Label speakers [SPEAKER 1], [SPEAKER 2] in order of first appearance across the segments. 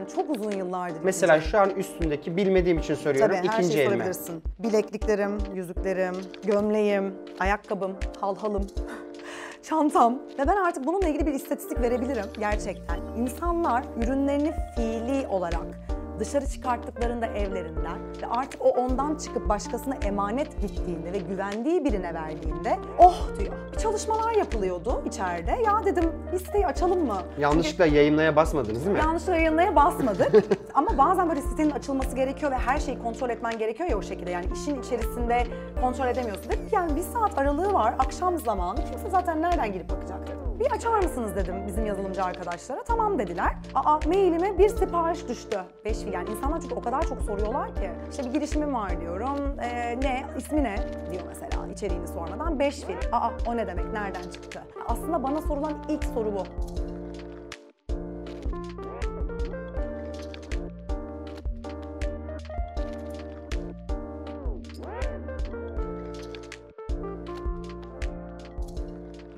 [SPEAKER 1] ben çok uzun yıllardır. Mesela
[SPEAKER 2] şu an üstündeki bilmediğim için soruyorum. Tabii, İkinci her şeyi elime. sorabilirsin.
[SPEAKER 1] Bilekliklerim, yüzüklerim, gömleğim, ayakkabım, halhalım. çantam ve ben artık bununla ilgili bir istatistik verebilirim gerçekten. İnsanlar ürünlerini fiili olarak dışarı çıkarttıklarında evlerinden ve artık o ondan çıkıp başkasına emanet gittiğinde ve güvendiği birine verdiğinde oh diyor. Bir çalışmalar yapılıyordu içeride. Ya dedim siteyi açalım mı? Yanlışlıkla
[SPEAKER 2] Çünkü, yayınlaya basmadınız değil mi? Yanlışlıkla
[SPEAKER 1] yayınlaya basmadık. Ama bazen böyle sitenin açılması gerekiyor ve her şeyi kontrol etmen gerekiyor ya o şekilde. Yani işin içerisinde kontrol edemiyorsun. Dedik yani bir saat aralığı var akşam zamanı. Kimse zaten nereden girip bakacak dedi bir açar mısınız dedim bizim yazılımcı arkadaşlara. Tamam dediler. Aa mailime bir sipariş düştü. 5 yani insanlar çünkü o kadar çok soruyorlar ki. İşte bir girişimim var diyorum. Ee, ne? ismi ne? Diyor mesela içeriğini sormadan. 5 fil. Aa o ne demek? Nereden çıktı? Aslında bana sorulan ilk soru bu.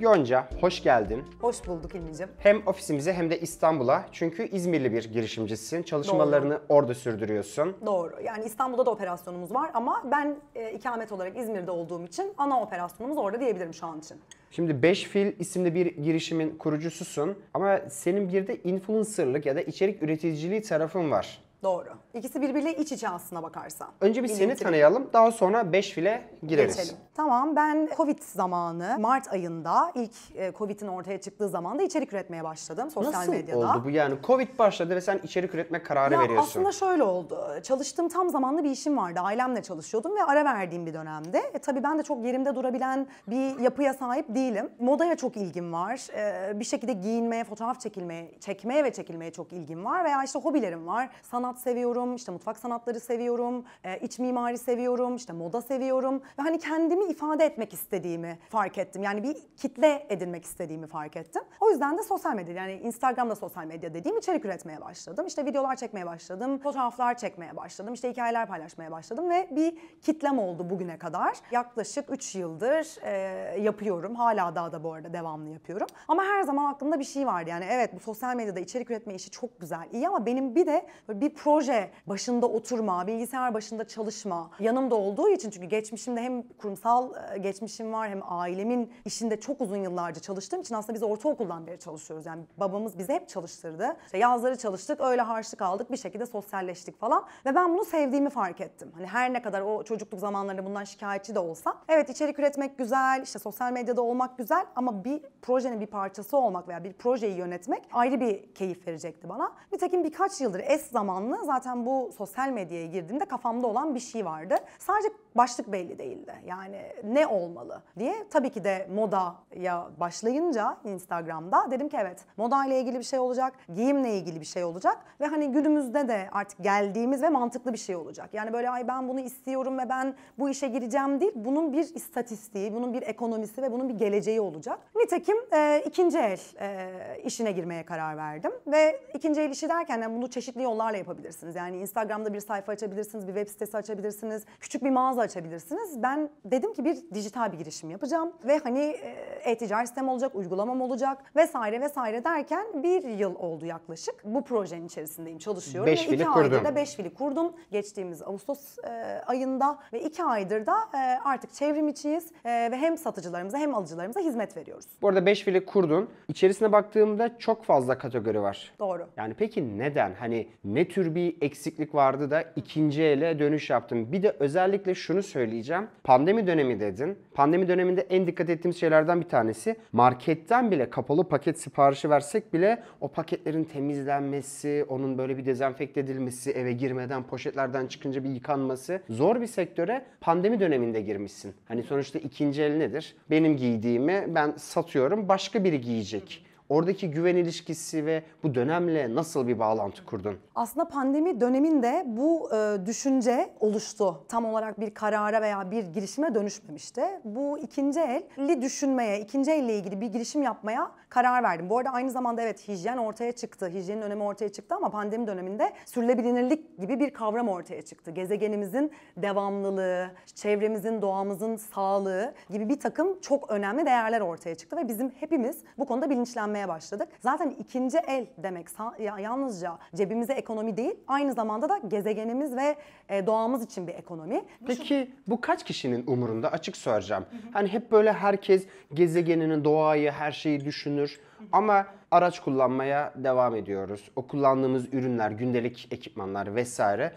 [SPEAKER 2] Yonca, hoş geldin.
[SPEAKER 1] Hoş bulduk İlmi'cim.
[SPEAKER 2] Hem ofisimize hem de İstanbul'a. Çünkü İzmirli bir girişimcisin. Çalışmalarını Doğru. orada sürdürüyorsun.
[SPEAKER 1] Doğru. Yani İstanbul'da da operasyonumuz var ama ben e, ikamet olarak İzmir'de olduğum için ana operasyonumuz orada diyebilirim şu an için.
[SPEAKER 2] Şimdi 5 Fil isimli bir girişimin kurucususun ama senin bir de influencerlık ya da içerik üreticiliği tarafın var.
[SPEAKER 1] Doğru. İkisi birbiriyle iç içe aslına bakarsan. Önce bir seni tanıyalım.
[SPEAKER 2] Daha sonra 5 file gireriz. Geçelim.
[SPEAKER 1] Tamam ben Covid zamanı Mart ayında ilk e, Covid'in ortaya çıktığı zamanda içerik üretmeye başladım sosyal Nasıl medyada. Nasıl oldu
[SPEAKER 2] bu yani? Covid başladı ve sen içerik üretme kararı ya veriyorsun. Aslında
[SPEAKER 1] şöyle oldu. Çalıştığım tam zamanlı bir işim vardı. Ailemle çalışıyordum ve ara verdiğim bir dönemde. E, tabii ben de çok yerimde durabilen bir yapıya sahip değilim. Modaya çok ilgim var. E, bir şekilde giyinmeye, fotoğraf çekilmeye, çekmeye ve çekilmeye çok ilgim var. Veya işte hobilerim var. Sanat sanat seviyorum, işte mutfak sanatları seviyorum, e, iç mimari seviyorum, işte moda seviyorum. Ve hani kendimi ifade etmek istediğimi fark ettim. Yani bir kitle edinmek istediğimi fark ettim. O yüzden de sosyal medya yani Instagram'da sosyal medya dediğim içerik üretmeye başladım. İşte videolar çekmeye başladım, fotoğraflar çekmeye başladım, işte hikayeler paylaşmaya başladım ve bir kitlem oldu bugüne kadar. Yaklaşık 3 yıldır e, yapıyorum. Hala daha da bu arada devamlı yapıyorum. Ama her zaman aklımda bir şey vardı yani evet bu sosyal medyada içerik üretme işi çok güzel, iyi ama benim bir de bir proje başında oturma, bilgisayar başında çalışma yanımda olduğu için çünkü geçmişimde hem kurumsal e, geçmişim var hem ailemin işinde çok uzun yıllarca çalıştığım için aslında biz ortaokuldan beri çalışıyoruz. Yani babamız bizi hep çalıştırdı. İşte yazları çalıştık, öyle harçlık aldık, bir şekilde sosyalleştik falan ve ben bunu sevdiğimi fark ettim. Hani her ne kadar o çocukluk zamanlarında bundan şikayetçi de olsam, evet içerik üretmek güzel, işte sosyal medyada olmak güzel ama bir projenin bir parçası olmak veya bir projeyi yönetmek ayrı bir keyif verecekti bana. Nitekim birkaç yıldır es zamanı zaten bu sosyal medyaya girdiğimde kafamda olan bir şey vardı. Sadece başlık belli değildi. Yani ne olmalı diye tabii ki de modaya başlayınca Instagram'da dedim ki evet moda ile ilgili bir şey olacak, giyimle ilgili bir şey olacak ve hani günümüzde de artık geldiğimiz ve mantıklı bir şey olacak. Yani böyle ay ben bunu istiyorum ve ben bu işe gireceğim değil. Bunun bir istatistiği, bunun bir ekonomisi ve bunun bir geleceği olacak. Nitekim e, ikinci el e, işine girmeye karar verdim ve ikinci el işi derken yani bunu çeşitli yollarla yapabilirsiniz. Yani Instagram'da bir sayfa açabilirsiniz, bir web sitesi açabilirsiniz, küçük bir mağaza açabilirsiniz. Ben dedim ki bir dijital bir girişim yapacağım ve hani e, e-ticaret sistem olacak, uygulamam olacak vesaire vesaire derken bir yıl oldu yaklaşık. Bu projenin içerisindeyim, çalışıyorum. Beş fili iki kurdum. ayda da beş fili kurdum. Geçtiğimiz Ağustos e, ayında ve iki aydır da e, artık çevrim içiyiz e, ve hem satıcılarımıza hem alıcılarımıza hizmet veriyoruz.
[SPEAKER 2] Bu arada beş fili kurdun. İçerisine baktığımda çok fazla kategori var. Doğru. Yani peki neden? Hani ne tür bir eksiklik vardı da ikinci ele dönüş yaptın? Bir de özellikle şu şunu söyleyeceğim. Pandemi dönemi dedin. Pandemi döneminde en dikkat ettiğimiz şeylerden bir tanesi marketten bile kapalı paket siparişi versek bile o paketlerin temizlenmesi, onun böyle bir dezenfekte edilmesi, eve girmeden poşetlerden çıkınca bir yıkanması zor bir sektöre pandemi döneminde girmişsin. Hani sonuçta ikinci el nedir? Benim giydiğimi ben satıyorum, başka biri giyecek. Oradaki güven ilişkisi ve bu dönemle nasıl bir bağlantı kurdun?
[SPEAKER 1] Aslında pandemi döneminde bu e, düşünce oluştu. Tam olarak bir karara veya bir girişime dönüşmemişti. Bu ikinci elli düşünmeye, ikinci elle ilgili bir girişim yapmaya karar verdim. Bu arada aynı zamanda evet hijyen ortaya çıktı. Hijyenin önemi ortaya çıktı ama pandemi döneminde sürülebilinirlik gibi bir kavram ortaya çıktı. Gezegenimizin devamlılığı, çevremizin, doğamızın sağlığı gibi bir takım çok önemli değerler ortaya çıktı ve bizim hepimiz bu konuda bilinçlenmeye başladık. Zaten ikinci el demek yalnızca cebimize ekonomi değil, aynı zamanda da gezegenimiz ve e, doğamız için bir ekonomi.
[SPEAKER 2] Peki bu kaç kişinin umurunda? Açık soracağım. Hı hı. Hani hep böyle herkes gezegenini, doğayı, her şeyi düşünür olmuştur. Ama araç kullanmaya devam ediyoruz. O kullandığımız ürünler, gündelik ekipmanlar vesaire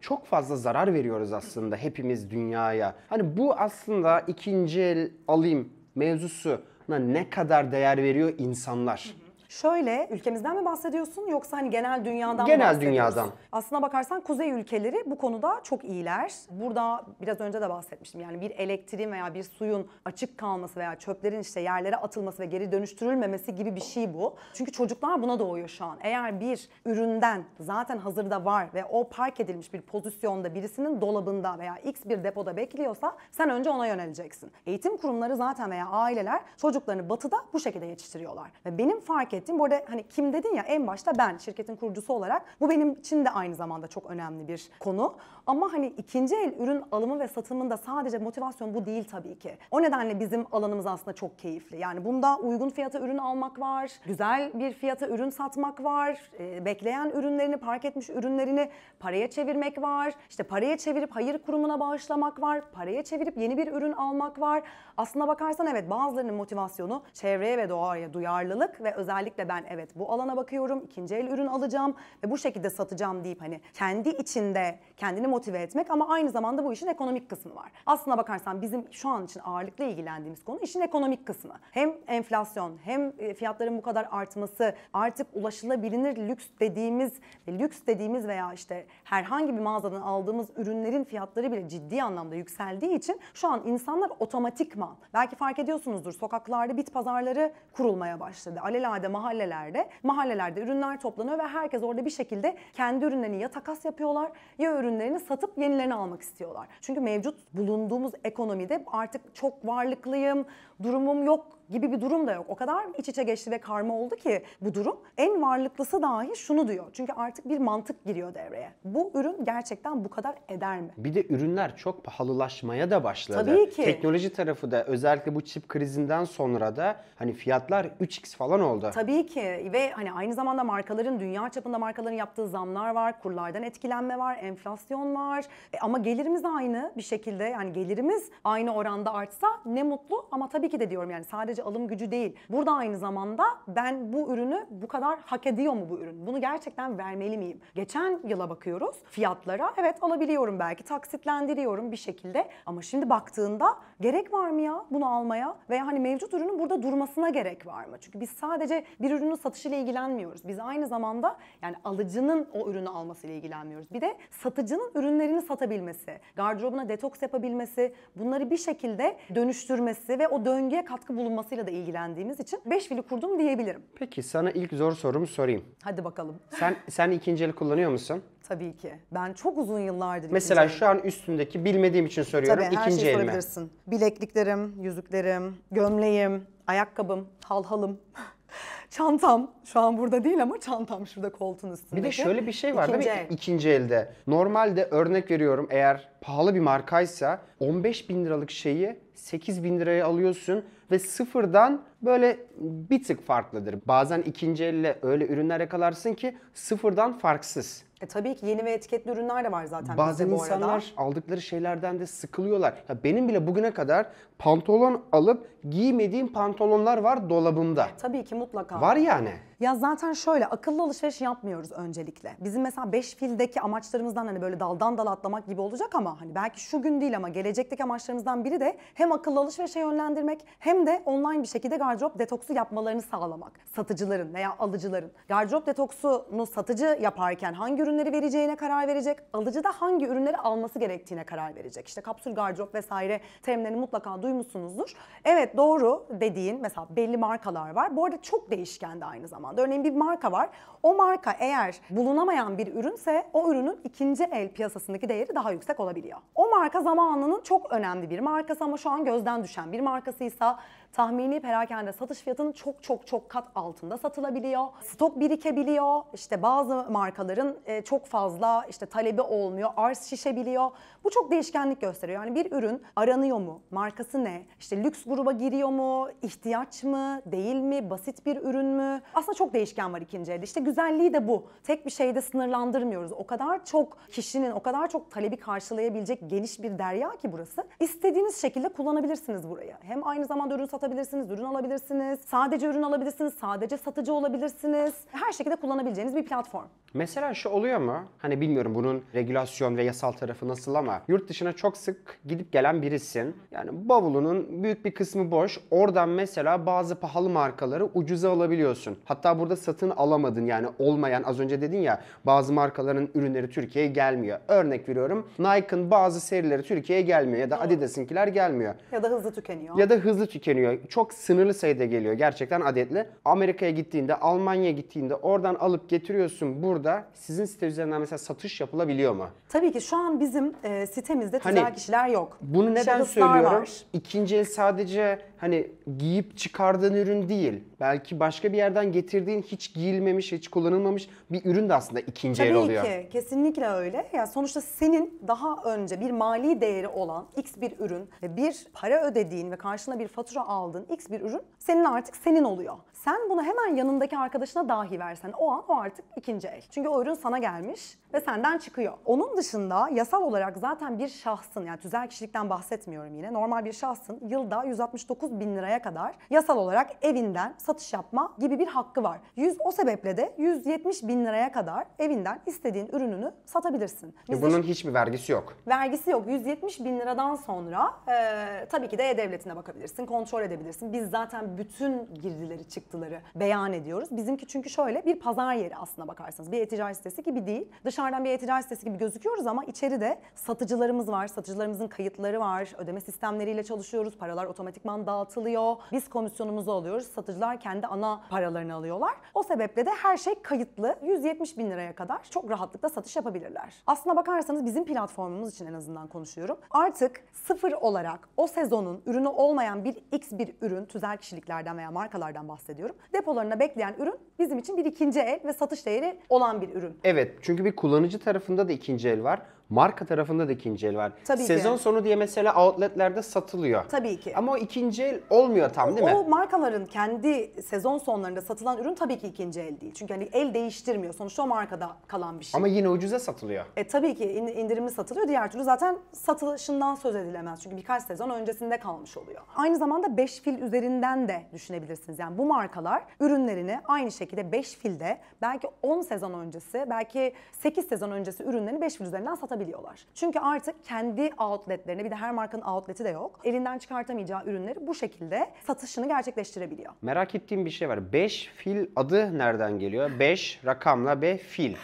[SPEAKER 2] çok fazla zarar veriyoruz aslında hepimiz dünyaya. Hani bu aslında ikinci el alayım mevzusuna ne kadar değer veriyor insanlar?
[SPEAKER 1] Şöyle ülkemizden mi bahsediyorsun yoksa hani genel dünyadan genel mı Genel dünyadan. Aslına bakarsan kuzey ülkeleri bu konuda çok iyiler. Burada biraz önce de bahsetmiştim. Yani bir elektriğin veya bir suyun açık kalması veya çöplerin işte yerlere atılması ve geri dönüştürülmemesi gibi bir şey bu. Çünkü çocuklar buna doğuyor şu an. Eğer bir üründen zaten hazırda var ve o park edilmiş bir pozisyonda birisinin dolabında veya x bir depoda bekliyorsa sen önce ona yöneleceksin. Eğitim kurumları zaten veya aileler çocuklarını batıda bu şekilde yetiştiriyorlar. Ve benim fark ettiğim ettiğim. Bu arada hani kim dedin ya en başta ben şirketin kurucusu olarak bu benim için de aynı zamanda çok önemli bir konu. Ama hani ikinci el ürün alımı ve satımında sadece motivasyon bu değil tabii ki. O nedenle bizim alanımız aslında çok keyifli. Yani bunda uygun fiyata ürün almak var, güzel bir fiyata ürün satmak var, e, bekleyen ürünlerini, park etmiş ürünlerini paraya çevirmek var. işte paraya çevirip hayır kurumuna bağışlamak var, paraya çevirip yeni bir ürün almak var. Aslına bakarsan evet bazılarının motivasyonu çevreye ve doğaya duyarlılık ve özellikle özellikle ben evet bu alana bakıyorum, ikinci el ürün alacağım ve bu şekilde satacağım deyip hani kendi içinde kendini motive etmek ama aynı zamanda bu işin ekonomik kısmı var. Aslına bakarsan bizim şu an için ağırlıklı ilgilendiğimiz konu işin ekonomik kısmı. Hem enflasyon hem e, fiyatların bu kadar artması artık ulaşılabilir lüks dediğimiz e, lüks dediğimiz veya işte herhangi bir mağazadan aldığımız ürünlerin fiyatları bile ciddi anlamda yükseldiği için şu an insanlar otomatikman belki fark ediyorsunuzdur sokaklarda bit pazarları kurulmaya başladı. Alelade mahallelerde. Mahallelerde ürünler toplanıyor ve herkes orada bir şekilde kendi ürünlerini ya takas yapıyorlar ya ürünlerini satıp yenilerini almak istiyorlar. Çünkü mevcut bulunduğumuz ekonomide artık çok varlıklıyım, durumum yok gibi bir durum da yok. O kadar iç içe geçti ve karma oldu ki bu durum. En varlıklısı dahi şunu diyor. Çünkü artık bir mantık giriyor devreye. Bu ürün gerçekten bu kadar eder mi?
[SPEAKER 2] Bir de ürünler çok pahalılaşmaya da başladı. Tabii ki. Teknoloji tarafı da özellikle bu çip krizinden sonra da hani fiyatlar 3x falan oldu.
[SPEAKER 1] Tabii ki ve hani aynı zamanda markaların dünya çapında markaların yaptığı zamlar var, kurlardan etkilenme var, enflasyon var. E ama gelirimiz aynı bir şekilde yani gelirimiz aynı oranda artsa ne mutlu ama tabii ki de diyorum yani sadece sadece alım gücü değil. Burada aynı zamanda ben bu ürünü bu kadar hak ediyor mu bu ürün? Bunu gerçekten vermeli miyim? Geçen yıla bakıyoruz fiyatlara. Evet alabiliyorum belki taksitlendiriyorum bir şekilde. Ama şimdi baktığında gerek var mı ya bunu almaya? Veya hani mevcut ürünün burada durmasına gerek var mı? Çünkü biz sadece bir ürünün satışıyla ilgilenmiyoruz. Biz aynı zamanda yani alıcının o ürünü almasıyla ilgilenmiyoruz. Bir de satıcının ürünlerini satabilmesi, gardırobuna detoks yapabilmesi, bunları bir şekilde dönüştürmesi ve o döngüye katkı bulunması uygulamasıyla da ilgilendiğimiz için 5 fili kurdum diyebilirim.
[SPEAKER 2] Peki sana ilk zor sorumu sorayım. Hadi bakalım. Sen sen ikinci el kullanıyor musun?
[SPEAKER 1] Tabii ki. Ben çok uzun yıllardır Mesela ikinci
[SPEAKER 2] şu an üstündeki bilmediğim için soruyorum. Tabii her ikinci şeyi el mi? sorabilirsin.
[SPEAKER 1] Bilekliklerim, yüzüklerim, gömleğim, ayakkabım, halhalım. Çantam şu an burada değil ama çantam şurada koltuğun üstünde. Bir de şöyle bir şey var İkinci değil mi?
[SPEAKER 2] el. İkinci elde. Normalde örnek veriyorum eğer pahalı bir markaysa 15 bin liralık şeyi 8 bin liraya alıyorsun ve sıfırdan böyle bir tık farklıdır. Bazen ikinci elle öyle ürünler yakalarsın ki sıfırdan farksız.
[SPEAKER 1] E tabii ki yeni ve etiketli ürünler de var zaten Bazen bizde bu arada. insanlar
[SPEAKER 2] aldıkları şeylerden de sıkılıyorlar. Ya benim bile bugüne kadar pantolon alıp giymediğim pantolonlar var dolabımda.
[SPEAKER 1] Tabii ki mutlaka. Var yani. Ya zaten şöyle akıllı alışveriş yapmıyoruz öncelikle. Bizim mesela 5 fildeki amaçlarımızdan hani böyle daldan dala atlamak gibi olacak ama hani belki şu gün değil ama gelecekteki amaçlarımızdan biri de hem akıllı alışverişe yönlendirmek hem de online bir şekilde gardırop detoksu yapmalarını sağlamak. Satıcıların veya alıcıların. Gardırop detoksunu satıcı yaparken hangi ürünleri vereceğine karar verecek. Alıcı da hangi ürünleri alması gerektiğine karar verecek. İşte kapsül gardırop vesaire terimlerini mutlaka duymuşsunuzdur. Evet doğru dediğin mesela belli markalar var. Bu arada çok değişken de aynı zamanda zamanda. Örneğin bir marka var. O marka eğer bulunamayan bir ürünse o ürünün ikinci el piyasasındaki değeri daha yüksek olabiliyor. O marka zamanının çok önemli bir markası ama şu an gözden düşen bir markasıysa tahmini perakende satış fiyatının çok çok çok kat altında satılabiliyor. Stok birikebiliyor. İşte bazı markaların e, çok fazla işte talebi olmuyor. Arz şişebiliyor. Bu çok değişkenlik gösteriyor. Yani bir ürün aranıyor mu? Markası ne? İşte lüks gruba giriyor mu? İhtiyaç mı? Değil mi? Basit bir ürün mü? Aslında çok değişken var ikinci elde. İşte güzelliği de bu. Tek bir şeyde sınırlandırmıyoruz. O kadar çok kişinin, o kadar çok talebi karşılayabilecek geniş bir derya ki burası. İstediğiniz şekilde kullanabilirsiniz burayı. Hem aynı zamanda ürün satın satabilirsiniz, ürün alabilirsiniz. Sadece ürün alabilirsiniz, sadece satıcı olabilirsiniz. Her şekilde kullanabileceğiniz bir platform.
[SPEAKER 2] Mesela şu oluyor mu? Hani bilmiyorum bunun regülasyon ve yasal tarafı nasıl ama yurt dışına çok sık gidip gelen birisin. Yani bavulunun büyük bir kısmı boş. Oradan mesela bazı pahalı markaları ucuza alabiliyorsun. Hatta burada satın alamadın yani olmayan az önce dedin ya bazı markaların ürünleri Türkiye'ye gelmiyor. Örnek veriyorum Nike'ın bazı serileri Türkiye'ye gelmiyor ya da Adidas'ınkiler gelmiyor.
[SPEAKER 1] Ya da hızlı tükeniyor. Ya
[SPEAKER 2] da hızlı tükeniyor geliyor. Çok sınırlı sayıda geliyor gerçekten adetli. Amerika'ya gittiğinde, Almanya'ya gittiğinde oradan alıp getiriyorsun burada. Sizin site üzerinden mesela satış yapılabiliyor mu?
[SPEAKER 1] Tabii ki şu an bizim e, sitemizde hani,
[SPEAKER 2] kişiler yok. Bunu neden Şahıslar söylüyorum? Var. İkinci el sadece hani giyip çıkardığın ürün değil. Belki başka bir yerden getirdiğin hiç giyilmemiş, hiç kullanılmamış bir ürün de aslında ikinci Tabii el oluyor. Tabii
[SPEAKER 1] ki kesinlikle öyle. Ya yani sonuçta senin daha önce bir mali değeri olan X bir ürün, bir para ödediğin ve karşına bir fatura aldığın aldığın X bir ürün senin artık senin oluyor. Sen bunu hemen yanındaki arkadaşına dahi versen o an o artık ikinci el. Çünkü o ürün sana gelmiş ve senden çıkıyor. Onun dışında yasal olarak zaten bir şahsın yani tüzel kişilikten bahsetmiyorum yine. Normal bir şahsın yılda 169 bin liraya kadar yasal olarak evinden satış yapma gibi bir hakkı var. 100, o sebeple de 170 bin liraya kadar evinden istediğin ürününü satabilirsin. E Biz Bunun
[SPEAKER 2] hiçbir vergisi yok.
[SPEAKER 1] Vergisi yok. 170 bin liradan sonra e, tabii ki de e-devletine bakabilirsin, kontrol edebilirsin edebilirsin. Biz zaten bütün girdileri çıktıları beyan ediyoruz. Bizimki çünkü şöyle bir pazar yeri aslına bakarsanız. Bir e-ticaret sitesi gibi değil. Dışarıdan bir e-ticaret sitesi gibi gözüküyoruz ama içeride satıcılarımız var. Satıcılarımızın kayıtları var. Ödeme sistemleriyle çalışıyoruz. Paralar otomatikman dağıtılıyor. Biz komisyonumuzu alıyoruz. Satıcılar kendi ana paralarını alıyorlar. O sebeple de her şey kayıtlı. 170 bin liraya kadar çok rahatlıkla satış yapabilirler. Aslına bakarsanız bizim platformumuz için en azından konuşuyorum. Artık sıfır olarak o sezonun ürünü olmayan bir X bir bir ürün, tüzel kişiliklerden veya markalardan bahsediyorum. Depolarına bekleyen ürün bizim için bir ikinci el ve satış değeri olan bir ürün.
[SPEAKER 2] Evet çünkü bir kullanıcı tarafında da ikinci el var marka tarafında da ikinci el var. Tabii Sezon ki. sonu diye mesela outletlerde satılıyor. Tabii ki. Ama o ikinci el olmuyor tam değil mi? O
[SPEAKER 1] markaların kendi sezon sonlarında satılan ürün tabii ki ikinci el değil. Çünkü hani el değiştirmiyor. Sonuçta o markada kalan bir şey. Ama yine ucuza satılıyor. E tabii ki indirimli satılıyor. Diğer türlü zaten satılışından söz edilemez. Çünkü birkaç sezon öncesinde kalmış oluyor. Aynı zamanda 5 fil üzerinden de düşünebilirsiniz. Yani bu markalar ürünlerini aynı şekilde 5 filde belki 10 sezon öncesi, belki 8 sezon öncesi ürünlerini 5 fil üzerinden satabilir çıkartabiliyorlar. Çünkü artık kendi outletlerine bir de her markanın outleti de yok. Elinden çıkartamayacağı ürünleri bu şekilde satışını gerçekleştirebiliyor.
[SPEAKER 2] Merak ettiğim bir şey var. 5 fil adı nereden geliyor? 5 rakamla B fil.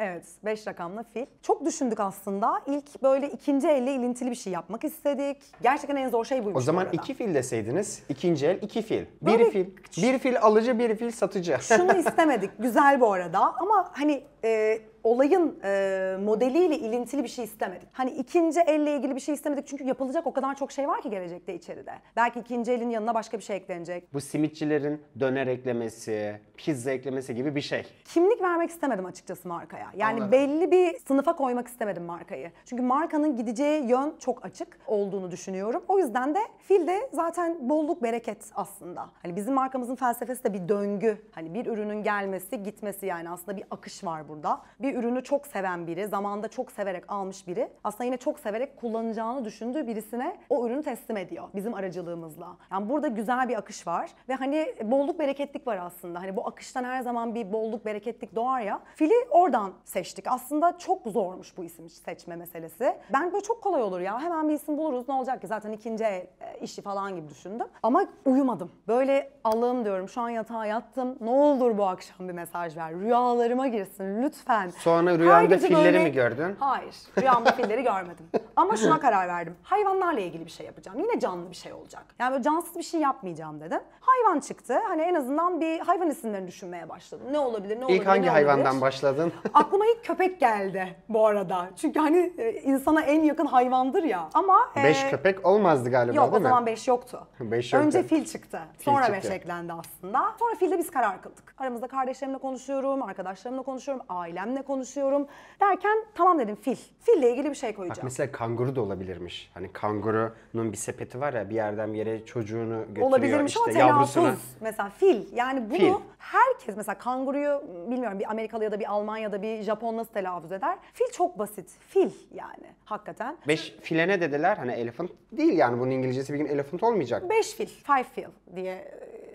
[SPEAKER 1] Evet, 5 rakamla fil. Çok düşündük aslında. İlk böyle ikinci elle ilintili bir şey yapmak istedik. Gerçekten en zor şey buymuş. O zaman arada.
[SPEAKER 2] iki fil deseydiniz, ikinci el iki fil. Biri Böyle- fil, bir fil alıcı, bir fil satıcı. Şunu istemedik. Güzel bu arada ama
[SPEAKER 1] hani e, olayın e, modeliyle ilintili bir şey istemedik. Hani ikinci elle ilgili bir şey istemedik çünkü yapılacak o kadar çok şey var ki gelecekte içeride. Belki ikinci elin yanına başka bir şey eklenecek.
[SPEAKER 2] Bu simitçilerin döner eklemesi, pizza eklemesi gibi bir şey.
[SPEAKER 1] Kimlik vermek istemedim açıkçası markaya. Yani Anladım. belli bir sınıfa koymak istemedim markayı. Çünkü markanın gideceği yön çok açık olduğunu düşünüyorum. O yüzden de fil de zaten bolluk bereket aslında. Hani bizim markamızın felsefesi de bir döngü. Hani bir ürünün gelmesi, gitmesi yani aslında bir akış var burada. Bir bir ürünü çok seven biri, zamanda çok severek almış biri aslında yine çok severek kullanacağını düşündüğü birisine o ürünü teslim ediyor bizim aracılığımızla. Yani burada güzel bir akış var ve hani bolluk bereketlik var aslında. Hani bu akıştan her zaman bir bolluk bereketlik doğar ya. Fili oradan seçtik. Aslında çok zormuş bu isim seçme meselesi. Ben böyle çok kolay olur ya. Hemen bir isim buluruz ne olacak ki? Zaten ikinci e, işi falan gibi düşündüm. Ama uyumadım. Böyle Allah'ım diyorum şu an yatağa yattım. Ne olur bu akşam bir mesaj ver. Rüyalarıma girsin lütfen. Sonra rüyanda filleri öyle... mi gördün? Hayır. Rüyamda filleri görmedim. Ama şuna karar verdim. Hayvanlarla ilgili bir şey yapacağım. Yine canlı bir şey olacak. Yani böyle cansız bir şey yapmayacağım dedim. Hayvan çıktı. Hani en azından bir hayvan isimlerini düşünmeye başladım. Ne olabilir, ne olabilir, İlk hangi ne hayvandan
[SPEAKER 2] başladın?
[SPEAKER 1] Aklıma ilk köpek geldi bu arada. Çünkü hani e, insana en yakın hayvandır ya. Ama... E, beş e...
[SPEAKER 2] köpek olmazdı galiba Yok, değil mi? Yok o zaman beş yoktu. beş yoktu. Önce fil çıktı. Fil sonra çıktı. beş
[SPEAKER 1] eklendi aslında. Sonra filde biz karar kıldık. Aramızda kardeşlerimle konuşuyorum, arkadaşlarımla konuşuyorum, ailemle konuşuyorum konuşuyorum derken tamam dedim fil. Fille ilgili bir şey koyacağım. Bak
[SPEAKER 2] mesela kanguru da olabilirmiş. Hani kangurunun bir sepeti var ya bir yerden bir yere çocuğunu götürüyor Olabilirmiş işte ama telaffuz
[SPEAKER 1] mesela fil. Yani bunu Fil. herkes mesela kanguruyu bilmiyorum bir Amerikalı ya da bir Almanya'da bir Japon nasıl telaffuz eder? Fil çok basit. Fil yani hakikaten.
[SPEAKER 2] Beş ne dediler hani elephant değil yani bunun İngilizcesi bir gün elephant olmayacak.
[SPEAKER 1] Beş fil, five fil diye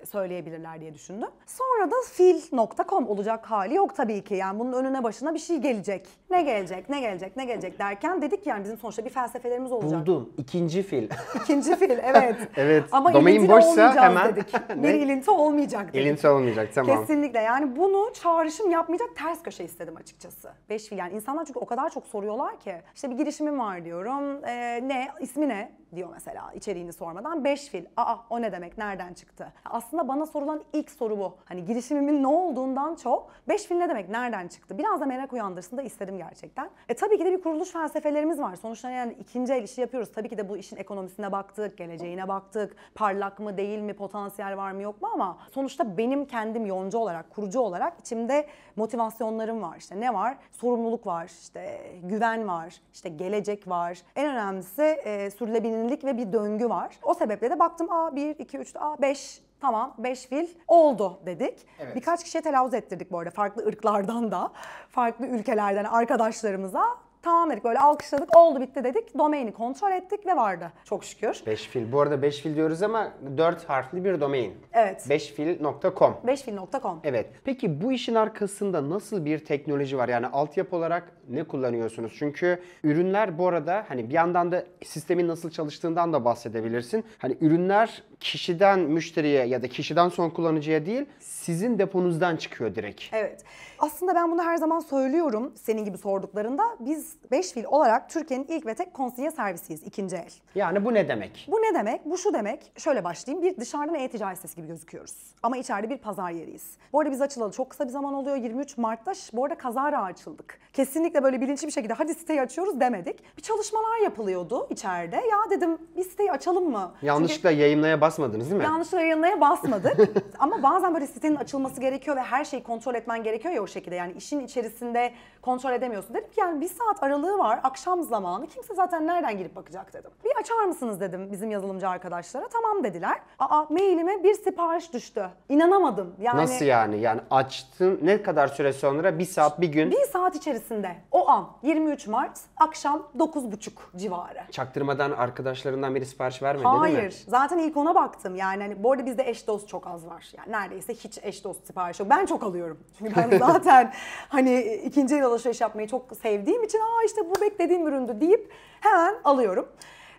[SPEAKER 1] söyleyebilirler diye düşündüm. Sonra da fil.com olacak hali yok tabii ki. Yani bunun önüne başına bir şey gelecek. Ne gelecek, ne gelecek, ne gelecek derken dedik yani bizim sonuçta bir felsefelerimiz olacak.
[SPEAKER 2] Buldum. İkinci fil.
[SPEAKER 1] İkinci fil evet.
[SPEAKER 2] evet. Ama Domain boşsa hemen. dedik. bir
[SPEAKER 1] ilinti olmayacak dedik. İlinti
[SPEAKER 2] olmayacak tamam. Kesinlikle
[SPEAKER 1] yani bunu çağrışım yapmayacak ters köşe istedim açıkçası. Beş fil yani insanlar çünkü o kadar çok soruyorlar ki. İşte bir girişimim var diyorum. Ee, ne? ismi ne? diyor mesela içeriğini sormadan. Beş fil. Aa o ne demek? Nereden çıktı? Aslında bana sorulan ilk soru bu. Hani girişimimin ne olduğundan çok beş fil ne demek? Nereden çıktı? Biraz da merak uyandırsın da istedim gerçekten. E tabii ki de bir kuruluş felsefelerimiz var. Sonuçta yani ikinci el işi yapıyoruz. Tabii ki de bu işin ekonomisine baktık, geleceğine baktık. Parlak mı, değil mi, potansiyel var mı, yok mu ama sonuçta benim kendim yoncu olarak, kurucu olarak içimde motivasyonlarım var. İşte ne var? Sorumluluk var, İşte güven var, İşte gelecek var. En önemlisi e, sürülebilir düzenlilik ve bir döngü var. O sebeple de baktım a 1, 2, 3, a 5 Tamam 5 fil oldu dedik. Evet. Birkaç kişiye telaffuz ettirdik bu arada farklı ırklardan da, farklı ülkelerden arkadaşlarımıza Tamam dedik böyle alkışladık oldu bitti dedik. Domaini kontrol ettik ve vardı
[SPEAKER 2] çok şükür. 5 fil. Bu arada 5 fil diyoruz ama 4 harfli bir domain. Evet. 5fil.com. 5fil.com. Evet. Peki bu işin arkasında nasıl bir teknoloji var? Yani altyapı olarak ne kullanıyorsunuz? Çünkü ürünler bu arada hani bir yandan da sistemin nasıl çalıştığından da bahsedebilirsin. Hani ürünler kişiden müşteriye ya da kişiden son kullanıcıya değil sizin deponuzdan çıkıyor direkt.
[SPEAKER 1] Evet. Aslında ben bunu her zaman söylüyorum senin gibi sorduklarında. Biz 5 fil olarak Türkiye'nin ilk ve tek konsiye servisiyiz ikinci el. Yani bu ne demek? Bu ne demek? Bu şu demek. Şöyle başlayayım. Bir dışarıdan e-ticaret sitesi gibi gözüküyoruz. Ama içeride bir pazar yeriyiz. Bu arada biz açılalı çok kısa bir zaman oluyor. 23 Mart'ta bu arada kazara açıldık. Kesinlikle böyle bilinçli bir şekilde hadi siteyi açıyoruz demedik. Bir çalışmalar yapılıyordu içeride. Ya dedim bir siteyi açalım mı? Yanlışlıkla
[SPEAKER 2] Çünkü... yayınlaya basmadınız değil mi?
[SPEAKER 1] Yanlışlıkla yayınlaya basmadık. Ama bazen böyle sitenin açılması gerekiyor ve her şeyi kontrol etmen gerekiyor ya o şekilde. Yani işin içerisinde kontrol edemiyorsun. Dedim ki yani bir saat aralığı var akşam zamanı. Kimse zaten nereden girip bakacak dedim. Bir açar mısınız dedim bizim yazılımcı arkadaşlara. Tamam dediler. Aa mailime bir sipariş düştü. İnanamadım. Yani, Nasıl
[SPEAKER 2] yani? Yani açtın ne kadar süre sonra? Bir saat, bir gün? Bir
[SPEAKER 1] saat içerisinde. O an 23 Mart akşam 9.30 civarı.
[SPEAKER 2] Çaktırmadan arkadaşlarından biri sipariş vermedi Hayır. değil mi? Hayır.
[SPEAKER 1] Zaten ilk ona baktım. Yani hani bu arada bizde eş dost çok az var. Yani neredeyse hiç eş dost sipariş yok. Ben çok alıyorum. Çünkü ben zaten hani ikinci el alışveriş yapmayı çok sevdiğim için aa işte bu beklediğim üründü deyip hemen alıyorum.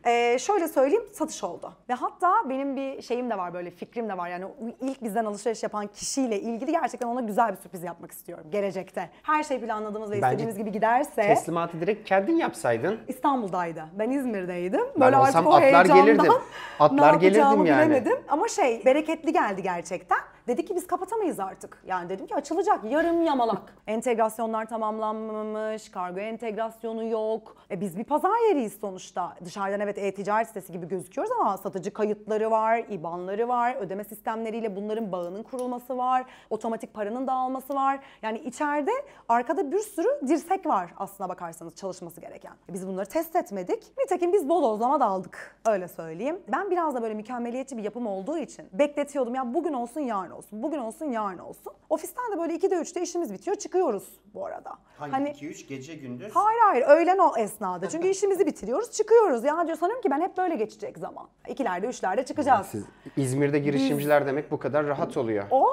[SPEAKER 1] Ee, şöyle söyleyeyim satış oldu. Ve hatta benim bir şeyim de var böyle fikrim de var. Yani ilk bizden alışveriş yapan kişiyle ilgili gerçekten ona güzel bir sürpriz yapmak istiyorum gelecekte. Her şey planladığımız ve istediğimiz gibi giderse.
[SPEAKER 2] Teslimatı direkt kendin yapsaydın.
[SPEAKER 1] İstanbul'daydı. Ben İzmir'deydim. Ben böyle olsam artık o atlar gelirdim. Atlar ne gelirdim yani. bilemedim. Ama şey bereketli geldi gerçekten. Dedi ki biz kapatamayız artık. Yani dedim ki açılacak yarım yamalak. Entegrasyonlar tamamlanmamış, kargo entegrasyonu yok. E biz bir pazar yeriyiz sonuçta. Dışarıdan evet e-ticaret sitesi gibi gözüküyoruz ama satıcı kayıtları var, ibanları var, ödeme sistemleriyle bunların bağının kurulması var, otomatik paranın dağılması var. Yani içeride arkada bir sürü dirsek var aslına bakarsanız çalışması gereken. E biz bunları test etmedik. Nitekim biz bodozlama daldık öyle söyleyeyim. Ben biraz da böyle mükemmeliyetçi bir yapım olduğu için bekletiyordum ya bugün olsun yarın olsun olsun, bugün olsun, yarın olsun. Ofisten de böyle 2'de 3'te işimiz bitiyor, çıkıyoruz bu arada. Hangi hani,
[SPEAKER 2] 2-3 gece gündüz?
[SPEAKER 1] Hayır hayır, öğlen o esnada. Çünkü işimizi bitiriyoruz, çıkıyoruz. Ya diyor sanırım ki ben hep böyle geçecek zaman. İkilerde, üçlerde çıkacağız. Siz
[SPEAKER 2] İzmir'de girişimciler Biz, demek bu kadar rahat oluyor.
[SPEAKER 1] O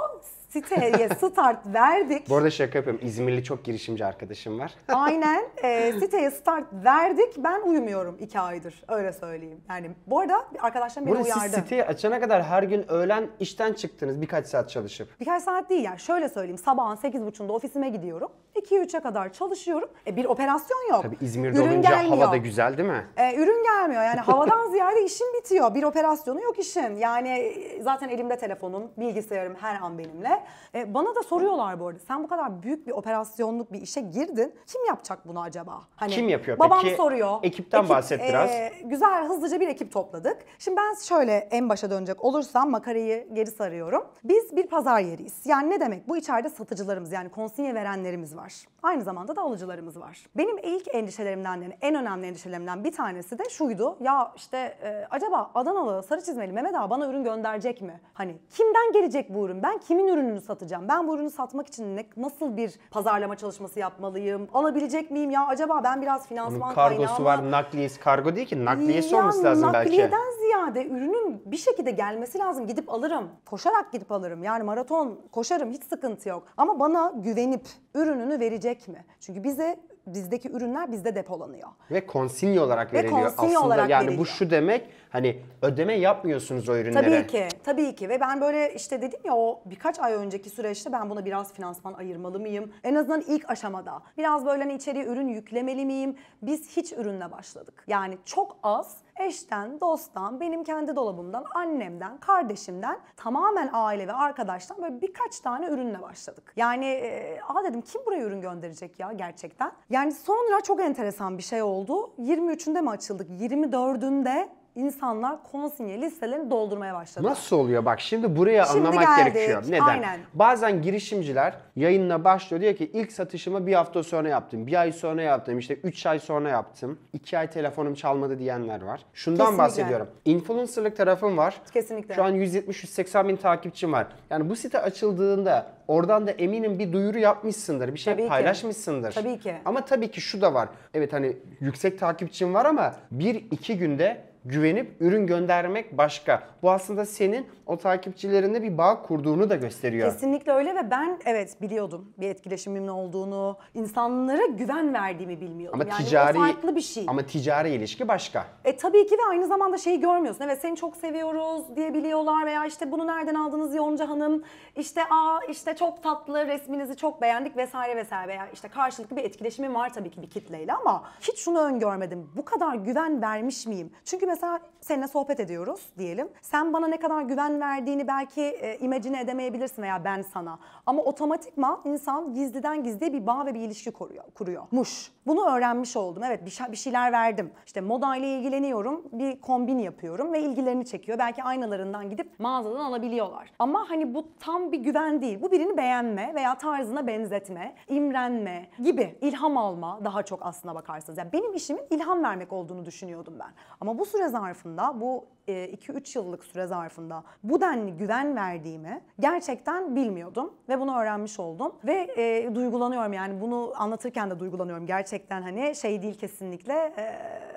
[SPEAKER 1] siteye start verdik. Bu
[SPEAKER 2] arada şaka yapıyorum. İzmirli çok girişimci arkadaşım var.
[SPEAKER 1] Aynen. E, siteye start verdik. Ben uyumuyorum iki aydır. Öyle söyleyeyim. Yani bu arada arkadaşlarım beni Burada uyardı. siz siteyi
[SPEAKER 2] açana kadar her gün öğlen işten çıktınız birkaç saat çalışıp.
[SPEAKER 1] Birkaç saat değil yani. Şöyle söyleyeyim. Sabahın 8.30'da ofisime gidiyorum. 2-3'e kadar çalışıyorum. E, bir operasyon yok. Tabii İzmir'de Ürün olunca gelmiyor. hava da
[SPEAKER 2] güzel değil mi?
[SPEAKER 1] E, ürün gelmiyor. Yani havadan ziyade işim bitiyor. Bir operasyonu yok işin. Yani zaten elimde telefonum, bilgisayarım her an benimle. E, bana da soruyorlar bu arada. Sen bu kadar büyük bir operasyonluk bir işe girdin. Kim yapacak bunu acaba? Hani, Kim yapıyor babam soruyor. Ekipten ekip, bahset e, biraz. E, güzel hızlıca bir ekip topladık. Şimdi ben şöyle en başa dönecek olursam makarayı geri sarıyorum. Biz bir pazar yeriyiz. Yani ne demek? Bu içeride satıcılarımız yani konsinye verenlerimiz var. Aynı zamanda da alıcılarımız var. Benim ilk endişelerimden yani en önemli endişelerimden bir tanesi de şuydu. Ya işte e, acaba Adanalı sarı çizmeli Mehmet Ağa bana ürün gönderecek mi? Hani kimden gelecek bu ürün? Ben kimin ürünü ürünü satacağım? Ben bu ürünü satmak için ne, nasıl bir pazarlama çalışması yapmalıyım? Alabilecek miyim ya? Acaba ben biraz finansman Bunun kargosu var,
[SPEAKER 2] nakliyesi. Kargo değil ki nakliyesi ya, olması lazım belki. Nakliyeden
[SPEAKER 1] ziyade ürünün bir şekilde gelmesi lazım. Gidip alırım. Koşarak gidip alırım. Yani maraton koşarım hiç sıkıntı yok. Ama bana güvenip ürününü verecek mi? Çünkü bize bizdeki ürünler bizde depolanıyor.
[SPEAKER 2] Ve konsinyo olarak veriliyor Ve konsinyo aslında. Olarak yani veriliyor. bu şu demek Hani ödeme yapmıyorsunuz o ürünlere. Tabii ki.
[SPEAKER 1] Tabii ki ve ben böyle işte dedim ya o birkaç ay önceki süreçte ben buna biraz finansman ayırmalı mıyım? En azından ilk aşamada. Biraz böyle hani içeriye ürün yüklemeli miyim? Biz hiç ürünle başladık. Yani çok az eşten, dosttan, benim kendi dolabımdan, annemden, kardeşimden tamamen aile ve arkadaştan böyle birkaç tane ürünle başladık. Yani e, aa dedim kim buraya ürün gönderecek ya gerçekten. Yani sonra çok enteresan bir şey oldu. 23'ünde mi açıldık? 24'ünde insanlar konsinye listelerini doldurmaya başladı.
[SPEAKER 2] Nasıl oluyor? Bak şimdi buraya şimdi anlamak geldik. gerekiyor. Neden? Aynen. Bazen girişimciler yayınla başlıyor diyor ki ilk satışımı bir hafta sonra yaptım, bir ay sonra yaptım, işte 3 ay sonra yaptım, 2 ay telefonum çalmadı diyenler var. Şundan Kesinlikle. bahsediyorum. Influencerlık tarafım var.
[SPEAKER 1] Kesinlikle. Şu an
[SPEAKER 2] 170-180 bin takipçim var. Yani bu site açıldığında oradan da eminim bir duyuru yapmışsındır. Bir şey tabii paylaşmışsındır. Ki. Tabii ki. Ama tabii ki şu da var. Evet hani yüksek takipçim var ama bir iki günde güvenip ürün göndermek başka. Bu aslında senin o takipçilerinde bir bağ kurduğunu da gösteriyor. Kesinlikle
[SPEAKER 1] öyle ve ben evet biliyordum bir etkileşimimin olduğunu, insanlara güven verdiğimi bilmiyordum. Ama yani ticari, farklı
[SPEAKER 2] bir şey. Ama ticari ilişki başka.
[SPEAKER 1] E tabii ki ve aynı zamanda şeyi görmüyorsun. Evet seni çok seviyoruz diyebiliyorlar veya işte bunu nereden aldınız Yonca Hanım? İşte aa işte çok tatlı resminizi çok beğendik vesaire vesaire veya işte karşılıklı bir etkileşimi var tabii ki bir kitleyle ama hiç şunu öngörmedim. Bu kadar güven vermiş miyim? Çünkü mesela mesela seninle sohbet ediyoruz diyelim. Sen bana ne kadar güven verdiğini belki e, imajine edemeyebilirsin veya ben sana. Ama otomatikman insan gizliden gizliye bir bağ ve bir ilişki kuruyor. kuruyormuş. Bunu öğrenmiş oldum. Evet bir, bir şeyler verdim. İşte moda ile ilgileniyorum. Bir kombin yapıyorum ve ilgilerini çekiyor. Belki aynalarından gidip mağazadan alabiliyorlar. Ama hani bu tam bir güven değil. Bu birini beğenme veya tarzına benzetme, imrenme gibi ilham alma daha çok aslına bakarsanız. Yani benim işimin ilham vermek olduğunu düşünüyordum ben. Ama bu süre zarfında bu 2-3 e, yıllık süre zarfında bu denli güven verdiğimi gerçekten bilmiyordum ve bunu öğrenmiş oldum. Ve e, duygulanıyorum yani bunu anlatırken de duygulanıyorum. Gerçekten hani şey değil kesinlikle... E,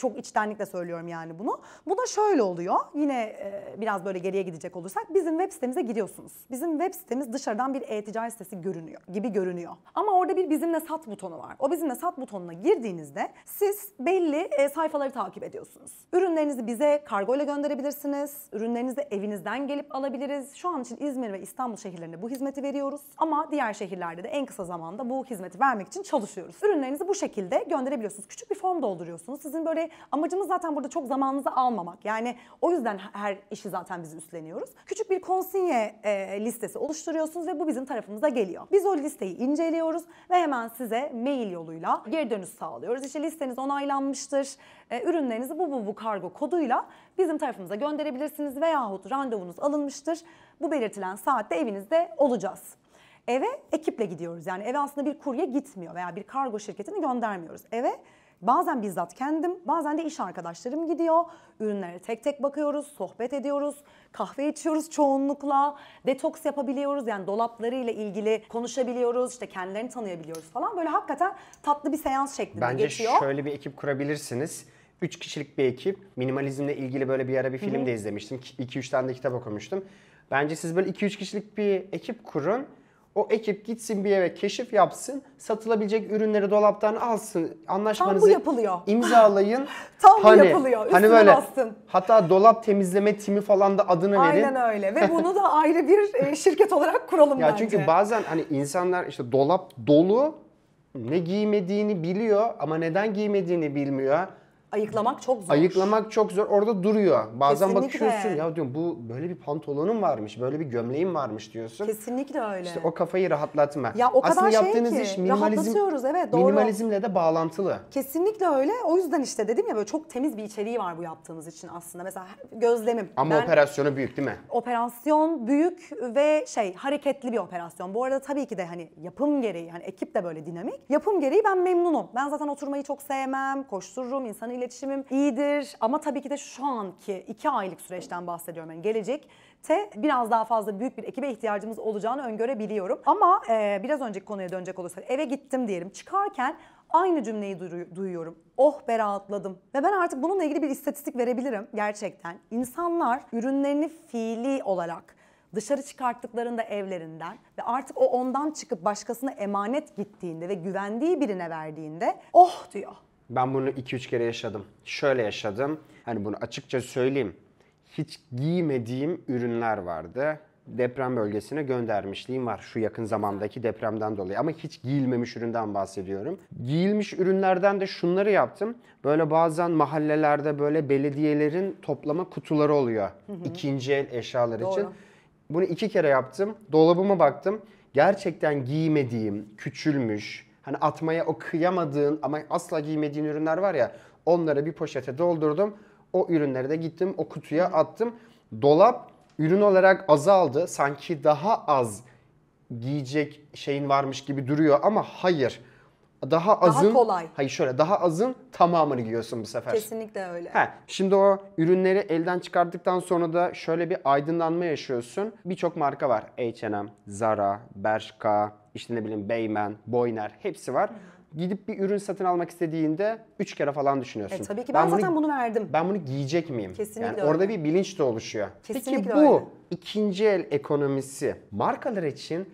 [SPEAKER 1] çok içtenlikle söylüyorum yani bunu. Bu da şöyle oluyor. Yine e, biraz böyle geriye gidecek olursak bizim web sitemize giriyorsunuz. Bizim web sitemiz dışarıdan bir e-ticaret sitesi görünüyor gibi görünüyor. Ama orada bir bizimle sat butonu var. O bizimle sat butonuna girdiğinizde siz belli e, sayfaları takip ediyorsunuz. Ürünlerinizi bize kargo ile gönderebilirsiniz. Ürünlerinizi evinizden gelip alabiliriz. Şu an için İzmir ve İstanbul şehirlerinde bu hizmeti veriyoruz. Ama diğer şehirlerde de en kısa zamanda bu hizmeti vermek için çalışıyoruz. Ürünlerinizi bu şekilde gönderebiliyorsunuz. Küçük bir form dolduruyorsunuz. Sizin böyle amacımız zaten burada çok zamanınızı almamak. Yani o yüzden her işi zaten biz üstleniyoruz. Küçük bir konsinye e, listesi oluşturuyorsunuz ve bu bizim tarafımıza geliyor. Biz o listeyi inceliyoruz ve hemen size mail yoluyla geri dönüş sağlıyoruz. İşte listeniz onaylanmıştır. E, ürünlerinizi bu bu bu kargo koduyla bizim tarafımıza gönderebilirsiniz veyahut randevunuz alınmıştır. Bu belirtilen saatte evinizde olacağız eve ekiple gidiyoruz. Yani eve aslında bir kurye gitmiyor veya bir kargo şirketini göndermiyoruz. Eve Bazen bizzat kendim, bazen de iş arkadaşlarım gidiyor. Ürünlere tek tek bakıyoruz, sohbet ediyoruz, kahve içiyoruz çoğunlukla, detoks yapabiliyoruz. Yani dolaplarıyla ilgili konuşabiliyoruz, işte kendilerini tanıyabiliyoruz falan. Böyle hakikaten tatlı bir seans şeklinde Bence geçiyor. Bence
[SPEAKER 2] şöyle bir ekip kurabilirsiniz. 3 kişilik bir ekip. Minimalizmle ilgili böyle bir ara bir film de izlemiştim. 2-3 tane de kitap okumuştum. Bence siz böyle 2-3 kişilik bir ekip kurun o ekip gitsin bir eve keşif yapsın, satılabilecek ürünleri dolaptan alsın, anlaşmanızı Tam bu yapılıyor. imzalayın. Tam hani, bu yapılıyor. Üstüne hani böyle, bastın. Hatta dolap temizleme timi falan da adını Aynen verin. Aynen öyle ve bunu da ayrı bir e, şirket olarak kuralım ya bence. Çünkü bazen hani insanlar işte dolap dolu ne giymediğini biliyor ama neden giymediğini bilmiyor ayıklamak çok zor. Ayıklamak çok zor. Orada duruyor. Bazen Kesinlikle. bakıyorsun ya diyorum bu böyle bir pantolonum varmış, böyle bir gömleğim varmış diyorsun.
[SPEAKER 1] Kesinlikle öyle. İşte
[SPEAKER 2] o kafayı rahatlatma. Ya o kadar Aslında şey yaptığınız ki, iş minimalizm, evet doğru. Minimalizmle de bağlantılı.
[SPEAKER 1] Kesinlikle öyle. O yüzden işte dedim ya böyle çok temiz bir içeriği var bu yaptığımız için aslında. Mesela gözlemim. Ama ben,
[SPEAKER 2] operasyonu büyük değil mi?
[SPEAKER 1] Operasyon büyük ve şey hareketli bir operasyon. Bu arada tabii ki de hani yapım gereği hani ekip de böyle dinamik. Yapım gereği ben memnunum. Ben zaten oturmayı çok sevmem, koştururum, insanı iletişimim iyidir ama tabii ki de şu anki iki aylık süreçten bahsediyorum. Yani te biraz daha fazla büyük bir ekibe ihtiyacımız olacağını öngörebiliyorum. Ama e, biraz önceki konuya dönecek olursak eve gittim diyelim çıkarken aynı cümleyi duyuyorum. Oh be rahatladım. Ve ben artık bununla ilgili bir istatistik verebilirim gerçekten. İnsanlar ürünlerini fiili olarak dışarı çıkarttıklarında evlerinden ve artık o ondan çıkıp başkasına emanet gittiğinde ve güvendiği birine verdiğinde oh diyor.
[SPEAKER 2] Ben bunu 2-3 kere yaşadım. Şöyle yaşadım. Hani bunu açıkça söyleyeyim. Hiç giymediğim ürünler vardı. Deprem bölgesine göndermişliğim var şu yakın zamandaki depremden dolayı. Ama hiç giyilmemiş üründen bahsediyorum. Giyilmiş ürünlerden de şunları yaptım. Böyle bazen mahallelerde böyle belediyelerin toplama kutuları oluyor. Hı hı. İkinci el eşyalar Doğru. için. Bunu iki kere yaptım. Dolabıma baktım. Gerçekten giymediğim, küçülmüş, Hani atmaya o kıyamadığın ama asla giymediğin ürünler var ya onları bir poşete doldurdum. O ürünleri de gittim o kutuya attım. Dolap ürün olarak azaldı. Sanki daha az giyecek şeyin varmış gibi duruyor ama hayır. Daha azın daha kolay. Hayır şöyle daha azın tamamını giyiyorsun bu sefer.
[SPEAKER 1] Kesinlikle öyle. He,
[SPEAKER 2] şimdi o ürünleri elden çıkardıktan sonra da şöyle bir aydınlanma yaşıyorsun. Birçok marka var. H&M, Zara, Bershka, işte ne bileyim Beymen, Boyner hepsi var. Gidip bir ürün satın almak istediğinde üç kere falan düşünüyorsun. E, tabii ki ben, ben zaten bunu, bunu verdim. Ben bunu giyecek miyim? Kesinlikle yani öyle. Orada bir bilinç de oluşuyor. Kesinlikle Peki bu öyle. ikinci el ekonomisi markalar için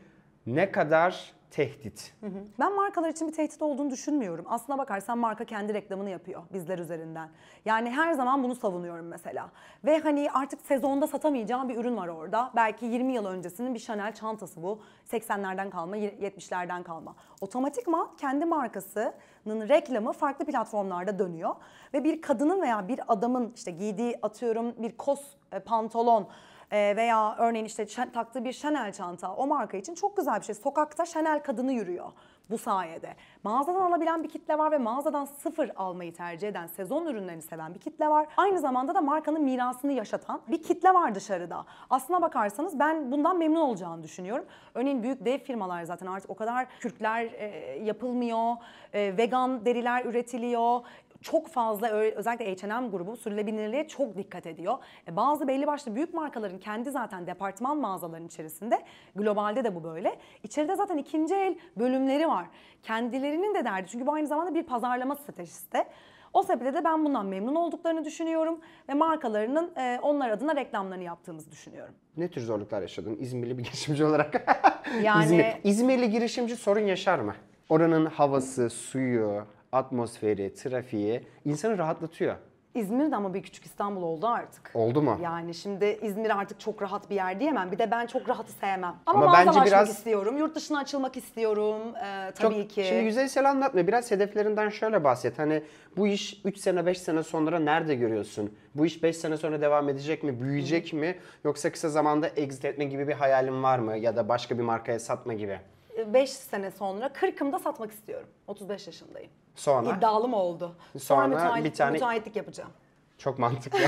[SPEAKER 2] ne kadar tehdit.
[SPEAKER 1] Ben markalar için bir tehdit olduğunu düşünmüyorum. Aslına bakarsan marka kendi reklamını yapıyor bizler üzerinden. Yani her zaman bunu savunuyorum mesela. Ve hani artık sezonda satamayacağım bir ürün var orada. Belki 20 yıl öncesinin bir Chanel çantası bu. 80'lerden kalma, 70'lerden kalma. Otomatikman kendi markasının reklamı farklı platformlarda dönüyor. Ve bir kadının veya bir adamın işte giydiği atıyorum bir kos e, pantolon ee, veya örneğin işte taktığı bir Chanel çanta o marka için çok güzel bir şey. Sokakta Chanel kadını yürüyor bu sayede. Mağazadan alabilen bir kitle var ve mağazadan sıfır almayı tercih eden, sezon ürünlerini seven bir kitle var. Aynı zamanda da markanın mirasını yaşatan bir kitle var dışarıda. Aslına bakarsanız ben bundan memnun olacağını düşünüyorum. Örneğin büyük dev firmalar zaten artık o kadar kürkler e, yapılmıyor, e, vegan deriler üretiliyor, çok fazla özellikle H&M grubu sürülebilirliğe çok dikkat ediyor. E, bazı belli başlı büyük markaların kendi zaten departman mağazaların içerisinde globalde de bu böyle. İçeride zaten ikinci el bölümleri var. Kendilerinin de derdi çünkü bu aynı zamanda bir pazarlama stratejisi de. O sebeple de ben bundan memnun olduklarını düşünüyorum ve markalarının e, onlar adına reklamlarını yaptığımızı düşünüyorum.
[SPEAKER 2] Ne tür zorluklar yaşadın İzmirli bir girişimci olarak? yani İzmir, İzmirli girişimci sorun yaşar mı? Oranın havası, suyu, atmosferi, trafiği insanı rahatlatıyor.
[SPEAKER 1] İzmir de ama bir küçük İstanbul oldu artık. Oldu mu? Yani şimdi İzmir artık çok rahat bir yer diyemem. Bir de ben çok rahatı sevmem. Ama, Ama bence biraz... istiyorum. Yurt dışına açılmak istiyorum ee, tabii çok, ki. Şimdi yüzeysel
[SPEAKER 2] anlatma. Biraz hedeflerinden şöyle bahset. Hani bu iş 3 sene 5 sene sonra nerede görüyorsun? Bu iş 5 sene sonra devam edecek mi? Büyüyecek Hı. mi? Yoksa kısa zamanda exit etme gibi bir hayalin var mı? Ya da başka bir markaya satma gibi?
[SPEAKER 1] 5 sene sonra 40'ımda satmak istiyorum. 35 yaşındayım. Sonra İddialı oldu? Sonra müteahhit, bir tane- müteahhitlik yapacağım. çok mantıklı.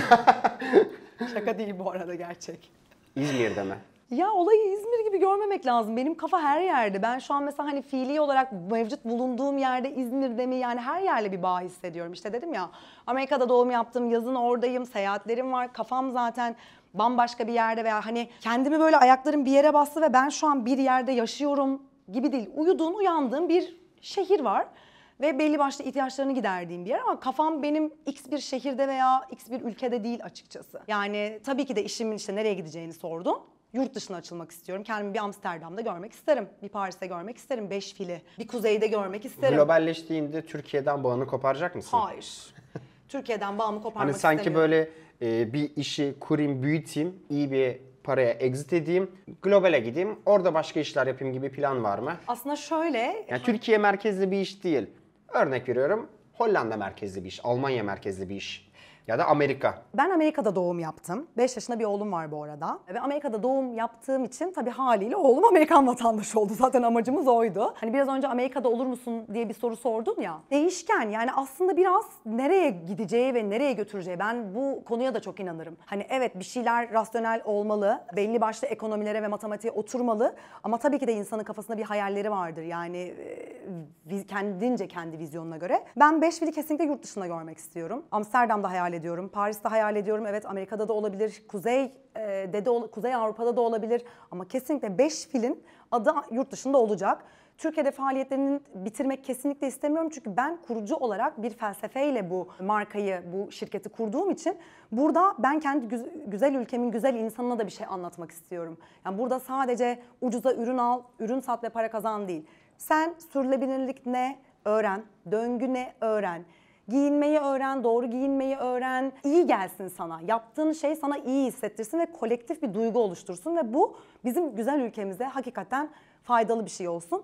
[SPEAKER 1] Şaka değil bu arada gerçek. İzmir'de mi? Ya olayı İzmir gibi görmemek lazım. Benim kafa her yerde. Ben şu an mesela hani fiili olarak mevcut bulunduğum yerde İzmir'de mi yani her yerle bir bağ hissediyorum. İşte dedim ya Amerika'da doğum yaptım, yazın oradayım, seyahatlerim var. Kafam zaten bambaşka bir yerde veya hani kendimi böyle ayaklarım bir yere bastı ve ben şu an bir yerde yaşıyorum gibi değil. Uyuduğun uyandığın bir şehir var ve belli başlı ihtiyaçlarını giderdiğim bir yer ama kafam benim x bir şehirde veya x bir ülkede değil açıkçası. Yani tabii ki de işimin işte nereye gideceğini sordun. yurt dışına açılmak istiyorum. Kendimi bir Amsterdam'da görmek isterim. Bir Paris'te görmek isterim. Beş fili. Bir kuzeyde görmek isterim.
[SPEAKER 2] Globalleştiğinde Türkiye'den bağını koparacak mısın? Hayır.
[SPEAKER 1] Türkiye'den bağımı koparmak Hani sanki böyle
[SPEAKER 2] e, bir işi kurayım, büyüteyim, iyi bir paraya exit edeyim, globale gideyim, orada başka işler yapayım gibi plan var mı?
[SPEAKER 1] Aslında şöyle...
[SPEAKER 2] Yani Türkiye merkezli bir iş değil. Örnek veriyorum Hollanda merkezli bir iş, Almanya merkezli bir iş ya da Amerika.
[SPEAKER 1] Ben Amerika'da doğum yaptım. 5 yaşında bir oğlum var bu arada. Ve Amerika'da doğum yaptığım için tabii haliyle oğlum Amerikan vatandaşı oldu. Zaten amacımız oydu. Hani biraz önce Amerika'da olur musun diye bir soru sordun ya. Değişken yani aslında biraz nereye gideceği ve nereye götüreceği. Ben bu konuya da çok inanırım. Hani evet bir şeyler rasyonel olmalı. Belli başlı ekonomilere ve matematiğe oturmalı. Ama tabii ki de insanın kafasında bir hayalleri vardır. Yani e, kendince kendi vizyonuna göre. Ben 5 kesinlikle yurt dışında görmek istiyorum. Amsterdam'da hayal ediyorum, Paris'te hayal ediyorum. Evet Amerika'da da olabilir, Kuzey e, de, de Kuzey Avrupa'da da olabilir ama kesinlikle 5 filin adı yurt dışında olacak. Türkiye'de faaliyetlerini bitirmek kesinlikle istemiyorum çünkü ben kurucu olarak bir felsefeyle bu markayı, bu şirketi kurduğum için burada ben kendi güzel ülkemin güzel insanına da bir şey anlatmak istiyorum. Yani burada sadece ucuza ürün al, ürün sat ve para kazan değil. Sen sürülebilirlik ne öğren, döngü ne öğren, Giyinmeyi öğren, doğru giyinmeyi öğren. İyi gelsin sana. Yaptığın şey sana iyi hissettirsin ve kolektif bir duygu oluştursun ve bu bizim güzel ülkemize hakikaten faydalı bir şey olsun.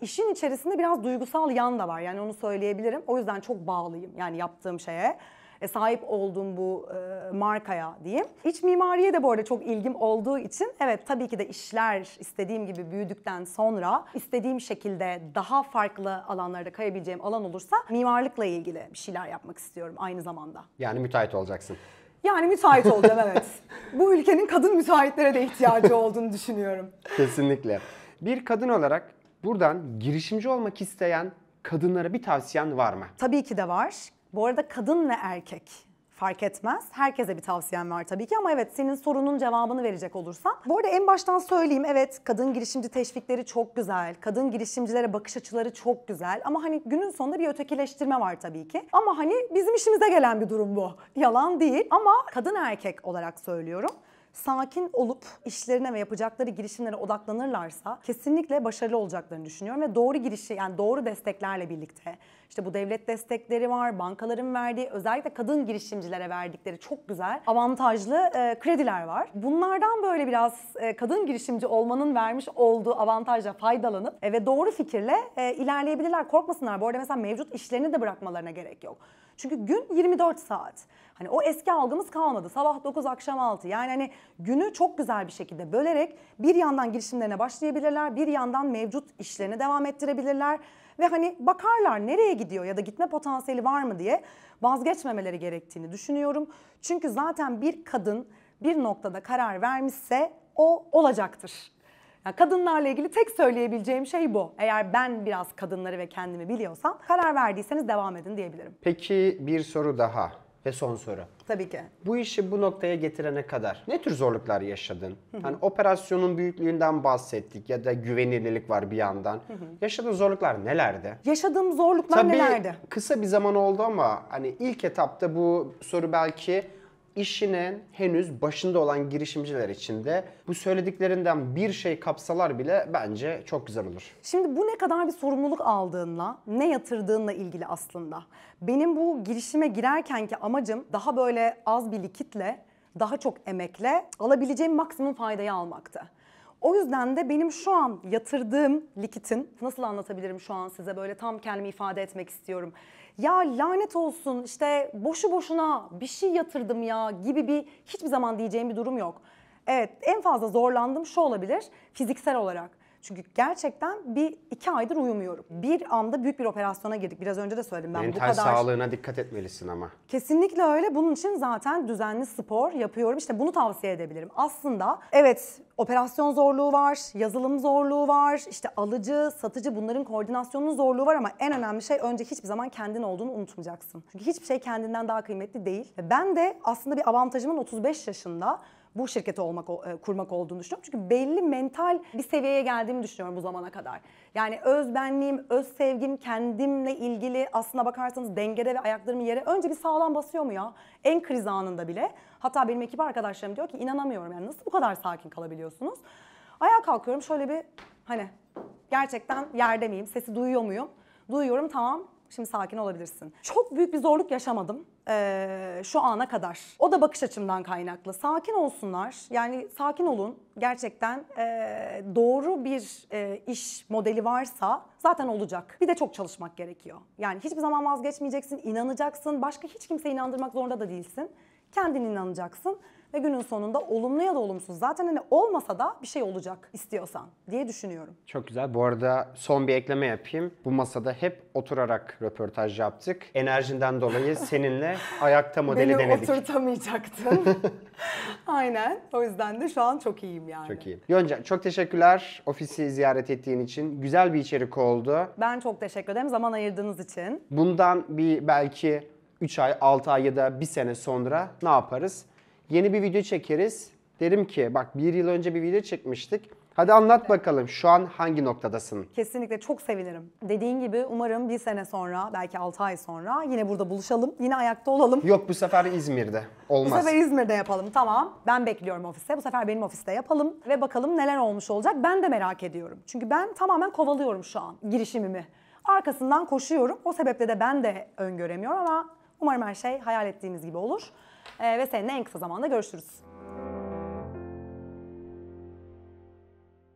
[SPEAKER 1] İşin içerisinde biraz duygusal yan da var. Yani onu söyleyebilirim. O yüzden çok bağlıyım yani yaptığım şeye. E, sahip olduğum bu e, markaya diyeyim. İç mimariye de bu arada çok ilgim olduğu için evet tabii ki de işler istediğim gibi büyüdükten sonra istediğim şekilde daha farklı alanlarda kayabileceğim alan olursa mimarlıkla ilgili bir şeyler yapmak istiyorum aynı zamanda.
[SPEAKER 2] Yani müteahhit olacaksın.
[SPEAKER 1] Yani müteahhit olacağım evet. Bu ülkenin kadın müteahhitlere de ihtiyacı olduğunu düşünüyorum.
[SPEAKER 2] Kesinlikle. Bir kadın olarak buradan girişimci olmak isteyen kadınlara bir tavsiyen var mı?
[SPEAKER 1] Tabii ki de var. Bu arada kadın ve erkek fark etmez. Herkese bir tavsiyem var tabii ki ama evet senin sorunun cevabını verecek olursam. Bu arada en baştan söyleyeyim evet kadın girişimci teşvikleri çok güzel. Kadın girişimcilere bakış açıları çok güzel. Ama hani günün sonunda bir ötekileştirme var tabii ki. Ama hani bizim işimize gelen bir durum bu. Yalan değil ama kadın erkek olarak söylüyorum sakin olup işlerine ve yapacakları girişimlere odaklanırlarsa kesinlikle başarılı olacaklarını düşünüyorum ve doğru girişi yani doğru desteklerle birlikte işte bu devlet destekleri var, bankaların verdiği, özellikle kadın girişimcilere verdikleri çok güzel avantajlı e, krediler var. Bunlardan böyle biraz e, kadın girişimci olmanın vermiş olduğu avantajla faydalanıp e, ve doğru fikirle e, ilerleyebilirler. Korkmasınlar. Bu arada mesela mevcut işlerini de bırakmalarına gerek yok. Çünkü gün 24 saat. Hani o eski algımız kalmadı. Sabah 9 akşam 6. Yani hani günü çok güzel bir şekilde bölerek bir yandan girişimlerine başlayabilirler. Bir yandan mevcut işlerini devam ettirebilirler. Ve hani bakarlar nereye gidiyor ya da gitme potansiyeli var mı diye vazgeçmemeleri gerektiğini düşünüyorum. Çünkü zaten bir kadın bir noktada karar vermişse o olacaktır. Yani kadınlarla ilgili tek söyleyebileceğim şey bu. Eğer ben biraz kadınları ve kendimi biliyorsam karar verdiyseniz devam edin diyebilirim.
[SPEAKER 2] Peki bir soru daha ve son soru. Tabii ki. Bu işi bu noktaya getirene kadar ne tür zorluklar yaşadın? Hı hı. Hani operasyonun büyüklüğünden bahsettik ya da güvenilirlik var bir yandan. Hı hı. Yaşadığın zorluklar nelerdi? Yaşadığım zorluklar Tabii nelerdi? Tabii kısa bir zaman oldu ama hani ilk etapta bu soru belki işine henüz başında olan girişimciler için de bu söylediklerinden bir şey kapsalar bile bence çok güzel olur.
[SPEAKER 1] Şimdi bu ne kadar bir sorumluluk aldığınla, ne yatırdığınla ilgili aslında. Benim bu girişime girerkenki amacım daha böyle az bir likitle, daha çok emekle alabileceğim maksimum faydayı almaktı. O yüzden de benim şu an yatırdığım likitin, nasıl anlatabilirim şu an size böyle tam kendimi ifade etmek istiyorum ya lanet olsun işte boşu boşuna bir şey yatırdım ya gibi bir hiçbir zaman diyeceğim bir durum yok. Evet en fazla zorlandığım şu olabilir fiziksel olarak. Çünkü gerçekten bir iki aydır uyumuyorum. Bir anda büyük bir operasyona girdik. Biraz önce de söyledim ben Mental bu kadar. sağlığına
[SPEAKER 2] dikkat etmelisin ama.
[SPEAKER 1] Kesinlikle öyle. Bunun için zaten düzenli spor yapıyorum. İşte bunu tavsiye edebilirim. Aslında evet operasyon zorluğu var, yazılım zorluğu var, işte alıcı, satıcı bunların koordinasyonunun zorluğu var ama en önemli şey önce hiçbir zaman kendin olduğunu unutmayacaksın. Çünkü hiçbir şey kendinden daha kıymetli değil. Ben de aslında bir avantajımın 35 yaşında bu şirketi olmak e, kurmak olduğunu düşünüyorum. Çünkü belli mental bir seviyeye geldiğimi düşünüyorum bu zamana kadar. Yani öz benliğim, öz sevgim, kendimle ilgili aslına bakarsanız dengede ve ayaklarımı yere önce bir sağlam basıyor mu ya? En kriz anında bile. Hatta benim ekip arkadaşlarım diyor ki inanamıyorum yani nasıl bu kadar sakin kalabiliyorsunuz? Ayağa kalkıyorum şöyle bir hani gerçekten yerde miyim? Sesi duyuyor muyum? Duyuyorum tamam Şimdi sakin olabilirsin. Çok büyük bir zorluk yaşamadım ee, şu ana kadar. O da bakış açımdan kaynaklı. Sakin olsunlar. Yani sakin olun. Gerçekten ee, doğru bir e, iş modeli varsa zaten olacak. Bir de çok çalışmak gerekiyor. Yani hiçbir zaman vazgeçmeyeceksin, inanacaksın. Başka hiç kimse inandırmak zorunda da değilsin. Kendin inanacaksın ve günün sonunda olumlu ya da olumsuz zaten hani olmasa da bir şey olacak istiyorsan diye düşünüyorum.
[SPEAKER 2] Çok güzel. Bu arada son bir ekleme yapayım. Bu masada hep oturarak röportaj yaptık. Enerjinden dolayı seninle ayakta modeli Beni denedik. Beni
[SPEAKER 1] oturtamayacaktın. Aynen. O yüzden de şu an çok iyiyim yani.
[SPEAKER 2] Çok iyiyim. Yonca çok teşekkürler ofisi ziyaret ettiğin için. Güzel bir içerik oldu.
[SPEAKER 1] Ben çok teşekkür ederim zaman ayırdığınız için.
[SPEAKER 2] Bundan bir belki 3 ay, 6 ay ya da 1 sene sonra ne yaparız? Yeni bir video çekeriz. Derim ki bak bir yıl önce bir video çekmiştik. Hadi anlat bakalım şu an hangi noktadasın?
[SPEAKER 1] Kesinlikle çok sevinirim. Dediğin gibi umarım bir sene sonra belki altı ay sonra yine burada buluşalım. Yine ayakta olalım.
[SPEAKER 2] Yok bu sefer İzmir'de. Olmaz. Bu sefer
[SPEAKER 1] İzmir'de yapalım tamam. Ben bekliyorum ofiste. Bu sefer benim ofiste yapalım ve bakalım neler olmuş olacak. Ben de merak ediyorum. Çünkü ben tamamen kovalıyorum şu an girişimimi. Arkasından koşuyorum. O sebeple de ben de öngöremiyorum ama umarım her şey hayal ettiğimiz gibi olur. Ee, ve seninle en kısa zamanda görüşürüz.